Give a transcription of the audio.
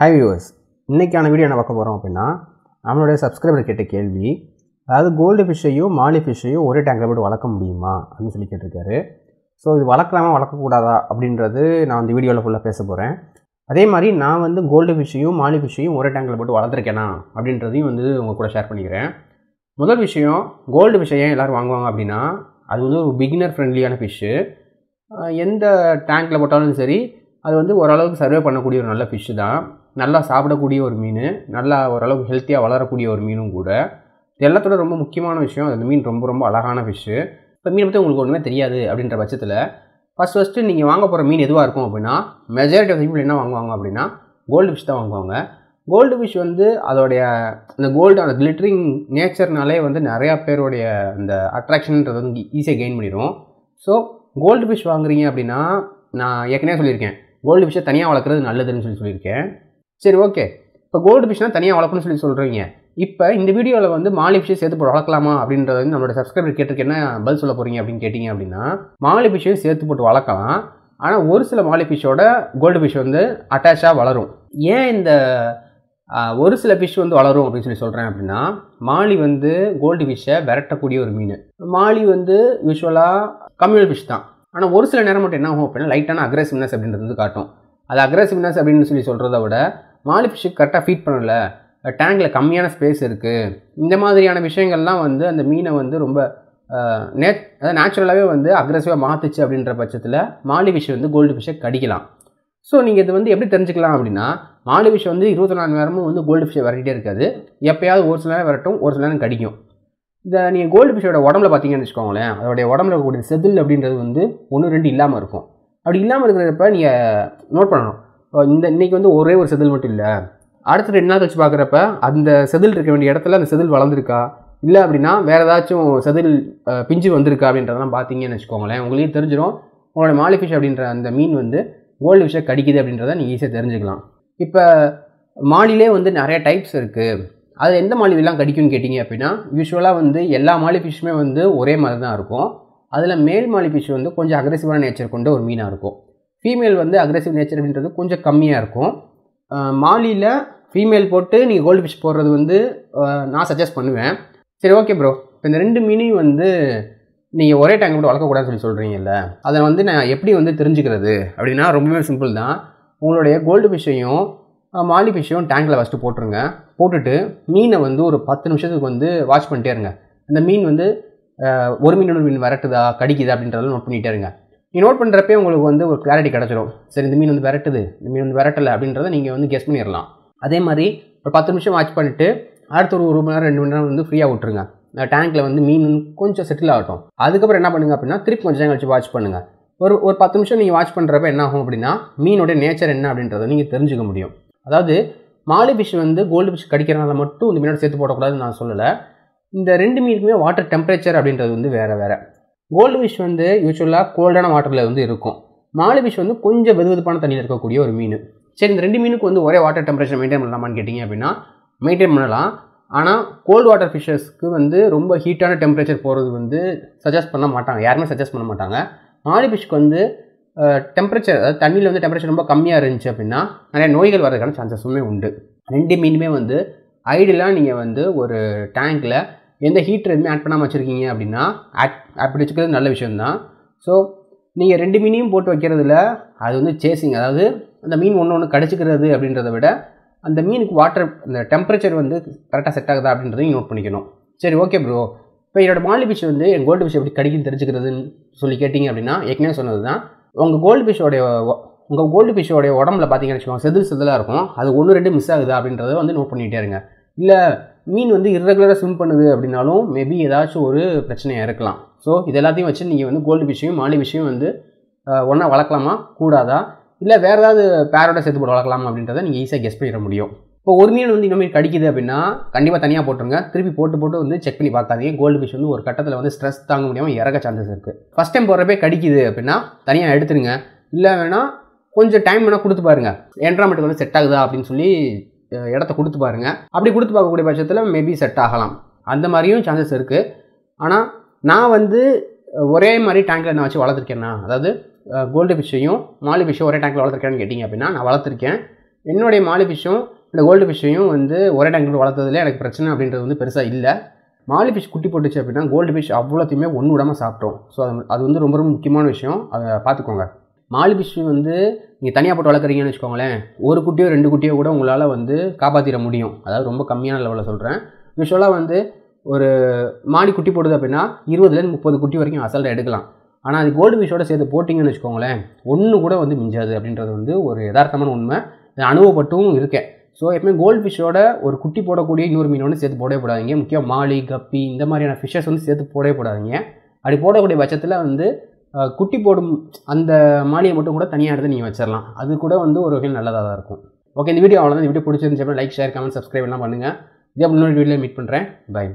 high viewers இன்றைக்கான video என்ன பார்க்க போகிறோம் அப்படின்னா நம்மளுடைய சப்ஸ்கிரைபர் கேட்ட கேள்வி அதாவது கோல்டு ஃபிஷ்ஷையும் மாலி ஃபிஷ்ஷையும் ஒரே டேங்கில் போட்டு வளர்க்க முடியுமா அப்படின்னு சொல்லி கேட்டிருக்காரு ஸோ இது வளர்க்கலாமா வளர்க்கக்கூடாதா அப்படின்றது நான் வந்து வீடியோவில் ஃபுல்லாக பேச போகிறேன் அதே மாதிரி நான் வந்து கோல்டு ஃபிஷ்ஷையும் மாலி ஃபிஷ்ஷையும் ஒரே டேங்கில் போட்டு வளர்த்துருக்கேனா அப்படின்றதையும் வந்து உங்கள் கூட ஷேர் பண்ணிக்கிறேன் முதல் விஷயம் கோல்டு ஃபிஷ்ஷை ஏன் எல்லோரும் வாங்குவாங்க அப்படின்னா அது வந்து ஒரு பிகினர் ஃப்ரெண்ட்லியான ஃபிஷ்ஷு எந்த டேங்க்கில் போட்டாலும் சரி அது வந்து ஓரளவுக்கு சர்வே பண்ணக்கூடிய ஒரு நல்ல ஃபிஷ்ஷு தான் நல்லா சாப்பிடக்கூடிய ஒரு மீன் நல்லா ஓரளவுக்கு ஹெல்த்தியாக வளரக்கூடிய ஒரு மீனும் கூட எல்லாத்தோட ரொம்ப முக்கியமான விஷயம் அந்த மீன் ரொம்ப ரொம்ப அழகான ஃபிஷ்ஷு இப்போ மீனை பற்றி உங்களுக்கு ஒன்றுமே தெரியாது அப்படின்ற பட்சத்தில் ஃபஸ்ட் ஃபஸ்ட்டு நீங்கள் வாங்க போகிற மீன் எதுவாக இருக்கும் அப்படின்னா மெஜாரிட்டி ஆஃப் மீன் என்ன வாங்குவாங்க அப்படின்னா கோல்டு ஃபிஷ் தான் வாங்குவாங்க கோல்டு ஃபிஷ் வந்து அதோடைய அந்த கோல்டு அந்த கிளிட்டரிங் நேச்சர்னாலே வந்து நிறையா பேருடைய அந்த அட்ராக்ஷன்ன்றது வந்து ஈஸியாக கெயின் பண்ணிடும் ஸோ கோல்டு ஃபிஷ் வாங்குறீங்க அப்படின்னா நான் ஏற்கனவே சொல்லியிருக்கேன் கோல்டு ஃபிஷ்ஷை தனியாக வளர்க்குறது நல்லதுன்னு சொல்லி சொல்லியிருக்கேன் சரி ஓகே இப்போ கோல்டு ஃபிஷ்னா தனியாக வளர்க்கணும்னு சொல்லி சொல்கிறீங்க இப்போ இந்த வீடியோவில் வந்து மாலி ஃபிஷ்ஷை சேர்த்து போட்டு வளர்க்கலாமா அப்படின்றது வந்து நம்மளோட சப்ஸ்கிரைபர் கேட்டுக்கு என்ன பதில் சொல்ல போகிறீங்க அப்படின்னு கேட்டிங்க அப்படின்னா மாலி ஃபிஷ்ஷையும் சேர்த்து போட்டு வளர்க்கலாம் ஆனால் ஒரு சில மாலி ஃபிஷ்ஷோட கோல்டு ஃபிஷ் வந்து அட்டாச்சாக வளரும் ஏன் இந்த ஒரு சில ஃபிஷ் வந்து வளரும் அப்படின்னு சொல்லி சொல்கிறேன் அப்படின்னா மாலி வந்து கோல்டு ஃபிஷ்ஷை விரட்டக்கூடிய ஒரு மீன் மாலி வந்து யூஸ்வலாக கம்யூனல் ஃபிஷ் தான் ஆனால் ஒரு சில நேரம் மட்டும் என்ன ஆகும் அப்படின்னா லைட்டான அக்ரெசிவ்னஸ் அப்படின்றது காட்டும் அது அக்ரெசிவ்னஸ் அப்படின்னு சொல்லி சொல்கிறத விட வாலி ஃபிஷ்ஷு கரெக்டாக ஃபீட் பண்ணல டேங்கில் கம்மியான ஸ்பேஸ் இருக்குது இந்த மாதிரியான விஷயங்கள்லாம் வந்து அந்த மீனை வந்து ரொம்ப நே அதாவது நேச்சுரலாகவே வந்து அக்ரெசிவாக மாற்றுச்சு அப்படின்ற பட்சத்தில் மாலி ஃபிஷ் வந்து கோல்டு ஃபிஷ்ஷை கடிக்கலாம் ஸோ நீங்கள் இது வந்து எப்படி தெரிஞ்சுக்கலாம் அப்படின்னா மாலி ஃபிஷ் வந்து இருபத்தி நாலு நேரமும் வந்து கோல்டு ஃபிஷ்ஷை வரட்டே இருக்காது எப்போயாவது ஒரு சில நேரம் வரட்டும் ஒரு சில நேரம் கடிக்கும் இந்த நீங்கள் கோல்டு ஃபிஷ்ஷோட உடம்புல பார்த்தீங்கன்னு வச்சுக்கோங்களேன் அதோடைய உடம்புல இருக்கக்கூடிய செதில் அப்படின்றது வந்து ஒன்று ரெண்டு இல்லாமல் இருக்கும் அப்படி இல்லாமல் இருக்கிறப்ப நீங்கள் நோட் பண்ணணும் இந்த இன்றைக்கி வந்து ஒரே ஒரு செதில் மட்டும் இல்லை அடுத்த ரெண்டு நாள் கழிச்சு பார்க்குறப்ப அந்த செதில் இருக்க வேண்டிய இடத்துல அந்த செதில் வளர்ந்துருக்கா இல்லை அப்படின்னா வேறு ஏதாச்சும் செதில் பிஞ்சு வந்திருக்கா அப்படின்றதெல்லாம் பார்த்தீங்கன்னு வச்சுக்கோங்களேன் உங்களையும் தெரிஞ்சிடும் உங்களோட மாலிஃபிஷ் அப்படின்ற அந்த மீன் வந்து கோல்டு ஃபிஷ்ஷை கடிக்குது அப்படின்றத நீங்கள் ஈஸியாக தெரிஞ்சுக்கலாம் இப்போ மாலிலே வந்து நிறைய டைப்ஸ் இருக்குது அது எந்த மாலிவெல்லாம் கடிக்கும்னு கேட்டிங்க அப்படின்னா யூஸ்வலாக வந்து எல்லா மாலிஃபிஷுமே வந்து ஒரே மாதிரி தான் இருக்கும் அதில் மேல் மாலிஃபிஷ் வந்து கொஞ்சம் அக்ரெசிவான நேச்சர் கொண்ட ஒரு மீனாக இருக்கும் ஃபீமேல் வந்து அக்ரெசிவ் நேச்சர் அப்படின்றது கொஞ்சம் கம்மியாக இருக்கும் மாலியில் ஃபீமேல் போட்டு நீங்கள் கோல்டு ஃபிஷ் போடுறது வந்து நான் சஜஸ்ட் பண்ணுவேன் சரி ஓகே ப்ரோ இப்போ இந்த ரெண்டு மீனையும் வந்து நீங்கள் ஒரே டைம் கூட வளர்க்கக்கூடாதுன்னு சொல்லி சொல்கிறீங்கல்ல அதை வந்து நான் எப்படி வந்து தெரிஞ்சுக்கிறது அப்படின்னா ரொம்பவே சிம்பிள் தான் உங்களுடைய கோல்டு ஃபிஷ்ஷையும் மாலி ஃபிஷ்ஷையும் டேங்கில் ஃபஸ்ட்டு போட்டுருங்க போட்டுட்டு மீனை வந்து ஒரு பத்து நிமிஷத்துக்கு வந்து வாட்ச் பண்ணிட்டே இருங்க அந்த மீன் வந்து ஒரு மீன் ஒரு மீன் விரட்டுதா கடிக்குதா அப்படின்றதெல்லாம் நோட் பண்ணிகிட்டே இருங்க நீ நோட் பண்ணுறப்பே உங்களுக்கு வந்து ஒரு கிளாரிட்டி கிடச்சிரும் சரி இந்த மீன் வந்து விரட்டுது இந்த மீன் வந்து விரட்டலை அப்படின்றத நீங்கள் வந்து கெஸ் பண்ணிடலாம் அதே மாதிரி ஒரு பத்து நிமிஷம் வாட்ச் பண்ணிவிட்டு அடுத்த ஒரு ஒரு மணி நேரம் ரெண்டு மணி நேரம் வந்து ஃப்ரீயாக விட்டுருங்க அந்த டேங்க்கில் வந்து மீன் கொஞ்சம் செட்டில் ஆகட்டும் அதுக்கப்புறம் என்ன பண்ணுங்கள் அப்படின்னா திருப்பி கொஞ்சம் டேங்க் கழிச்சு வாட்ச் பண்ணுங்கள் ஒரு ஒரு பத்து நிமிஷம் நீங்கள் வாட்ச் பண்ணுறப்ப என்ன ஆகும் அப்படின்னா மீனுடைய நேச்சர் என்ன அப்படின்றத நீங்கள் தெரிஞ்சுக்க முடியும் அதாவது மாலி ஃபிஷ் வந்து கோல்டு ஃபிஷ் கடிக்கிறனால மட்டும் இந்த மீனோட சேர்த்து போடக்கூடாதுன்னு நான் சொல்லலை இந்த ரெண்டு மீனுக்குமே வாட்டர் டெம்பரேச்சர் அப்படின்றது வந்து வேறு வேறு கோல்டு ஃபிஷ் வந்து யூஸ்வலாக கோல்டான வாட்டரில் வந்து இருக்கும் மாலு ஃபிஷ் வந்து கொஞ்சம் வெது வெதுப்பான தண்ணியில் இருக்கக்கூடிய ஒரு மீன் சரி இந்த ரெண்டு மீனுக்கு வந்து ஒரே வாட்டர் டெம்பரேச்சர் மெயின்டைன் பண்ணலாமான்னு கேட்டிங்க அப்படின்னா மெயின்டைன் பண்ணலாம் ஆனால் கோல்டு வாட்டர் ஃபிஷ்ஷஸ்க்கு வந்து ரொம்ப ஹீட்டான டெம்பரேச்சர் போகிறது வந்து சஜஸ்ட் பண்ண மாட்டாங்க யாருமே சஜஸ்ட் பண்ண மாட்டாங்க மாலு ஃபிஷ்க்கு வந்து டெம்பரேச்சர் அதாவது தண்ணியில் வந்து டெம்பரேச்சர் ரொம்ப கம்மியாக இருந்துச்சு அப்படின்னா நிறைய நோய்கள் வர்றதுக்கான சான்சஸுமே உண்டு ரெண்டு மீனுமே வந்து ஐடியலாக நீங்கள் வந்து ஒரு டேங்க்கில் எந்த ஹீட்டர் எதுவுமே ஆட் பண்ணாமல் வச்சுருக்கீங்க அப்படின்னா ஆட் அப்படி வச்சுக்கிறது நல்ல தான் ஸோ நீங்கள் ரெண்டு மீனையும் போட்டு வைக்கிறதுல அது வந்து சேசிங் அதாவது அந்த மீன் ஒன்று ஒன்று கடிச்சிக்கிறது அப்படின்றத விட அந்த மீனுக்கு வாட்டர் அந்த டெம்பரேச்சர் வந்து கரெக்டாக செட் ஆகுதா அப்படின்றதையும் நோட் பண்ணிக்கணும் சரி ஓகே ப்ரோ இப்போ என்னோடய மாலி ஃபிஷ் வந்து என் கோல்டு ஃபிஷ் எப்படி கடிக்கும் தெரிஞ்சுக்கிறதுன்னு சொல்லி கேட்டிங்க அப்படின்னா ஏற்கனவே சொன்னது தான் உங்கள் கோல்டு ஃபிஷோடைய உங்கள் கோல்டு ஃபிஷோடைய உடம்புல பார்த்தீங்கன்னு வச்சுக்கோங்க செதில் செதிலாக இருக்கும் அது ஒன்று ரெண்டு மிஸ் ஆகுது அப்படின்றத வந்து நோட் பண்ணிகிட்டே இருங்க இல்லை மீன் வந்து இரகுலராக ஸ்விம் பண்ணுது அப்படின்னாலும் மேபி ஏதாச்சும் ஒரு பிரச்சனையாக இருக்கலாம் ஸோ இது எல்லாத்தையும் வச்சு நீங்கள் வந்து கோல்டு ஃபிஷ்ஷையும் மாலி ஃபிஷ்ஷையும் வந்து ஒன்றா வளர்க்கலாமா கூடாதா இல்லை வேறு ஏதாவது பேரோட சேர்த்து போட்டு வளர்க்கலாமா அப்படின்றத நீங்கள் ஈஸியாக கெஸ் பண்ணிட முடியும் இப்போ ஒரு மீன் வந்து இன்னும் கடிக்குது அப்படின்னா கண்டிப்பாக தனியாக போட்டுருங்க திருப்பி போட்டு போட்டு வந்து செக் பண்ணி பார்க்காதீங்க கோல்டு ஃபிஷ் வந்து ஒரு கட்டத்தில் வந்து ஸ்ட்ரெஸ் தாங்க முடியாமல் இறக்க சான்சஸ் இருக்குது ஃபஸ்ட் டைம் போடுறப்பே கடிக்குது அப்படின்னா தனியாக எடுத்துருங்க இல்லை வேணால் கொஞ்சம் டைம் வேணால் கொடுத்து பாருங்கள் என்ட்ராமெண்ட் வந்து செட் ஆகுதா அப்படின்னு சொல்லி இடத்த கொடுத்து பாருங்கள் அப்படி கொடுத்து பார்க்கக்கூடிய பட்சத்தில் மேபி செட் ஆகலாம் அந்த மாதிரியும் சான்சஸ் இருக்குது ஆனால் நான் வந்து ஒரே மாதிரி டேங்கில் நான் வச்சு வளர்த்துருக்கேன்னா அதாவது கோல்டு ஃபிஷ்ஷையும் மாலி ஃபிஷ்ஷும் ஒரே டேங்கில் வளர்த்துருக்கேன்னு கேட்டிங்க அப்படின்னா நான் வளர்த்துருக்கேன் என்னுடைய மாலி ஃபிஷ்ஷும் இந்த கோல்டு ஃபிஷ்ஷையும் வந்து ஒரே டேங்கில் வளர்த்ததுல எனக்கு பிரச்சனை அப்படின்றது வந்து பெருசாக இல்லை மாலி ஃபிஷ் குட்டி போட்டுச்சு அப்படின்னா கோல்டு ஃபிஷ் அவ்வளோத்தையுமே ஒன்று விடாமல் சாப்பிட்டோம் ஸோ அது அது வந்து ரொம்ப ரொம்ப முக்கியமான விஷயம் அதை பார்த்துக்கோங்க மாலுபிஷ் வந்து நீங்கள் தனியாக போட்டு வளர்க்குறீங்கன்னு வச்சுக்கோங்களேன் ஒரு குட்டியோ ரெண்டு குட்டியோ கூட உங்களால் வந்து காப்பாற்றிட முடியும் அதாவது ரொம்ப கம்மியான லெவலில் சொல்கிறேன் விஷுவலாக வந்து ஒரு மாடி குட்டி போடுது அப்படின்னா இருபதுலேருந்து முப்பது குட்டி வரைக்கும் அசல்ட்டாக எடுக்கலாம் ஆனால் அது கோல்டு விஷோட சேர்த்து போட்டிங்கன்னு வச்சுக்கோங்களேன் ஒன்று கூட வந்து மிஞ்சாது அப்படின்றது வந்து ஒரு யதார்த்தமான உண்மை அனுபவப்பட்டும் இருக்கேன் ஸோ எப்பவுமே கோல்டு ஃபிஷ்ஷோட ஒரு குட்டி போடக்கூடிய இன்னொரு மீன் வந்து சேர்த்து போடவே போடாதீங்க முக்கியம் மாலி கப்பி இந்த மாதிரியான ஃபிஷ்ஷஸ் வந்து சேர்த்து போடவே போடாதீங்க அப்படி போடக்கூடிய பட்சத்தில் வந்து குட்டி போடும் அந்த மாலையை மட்டும் கூட தனியாக எடுத்து நீங்கள் வச்சிடலாம் அது கூட வந்து ஒரு வகையில் நல்லதாக தான் இருக்கும் ஓகே இந்த வீடியோ அவ்வளோதான் இந்த வீடியோ பிடிச்சிருந்துச்சு லைக் ஷேர் கமெண்ட் சப்ஸ்கிரைப் எல்லாம் பண்ணுங்கள் இதே இன்னொரு வீடியோவில் மீட் பண்ணுறேன் பை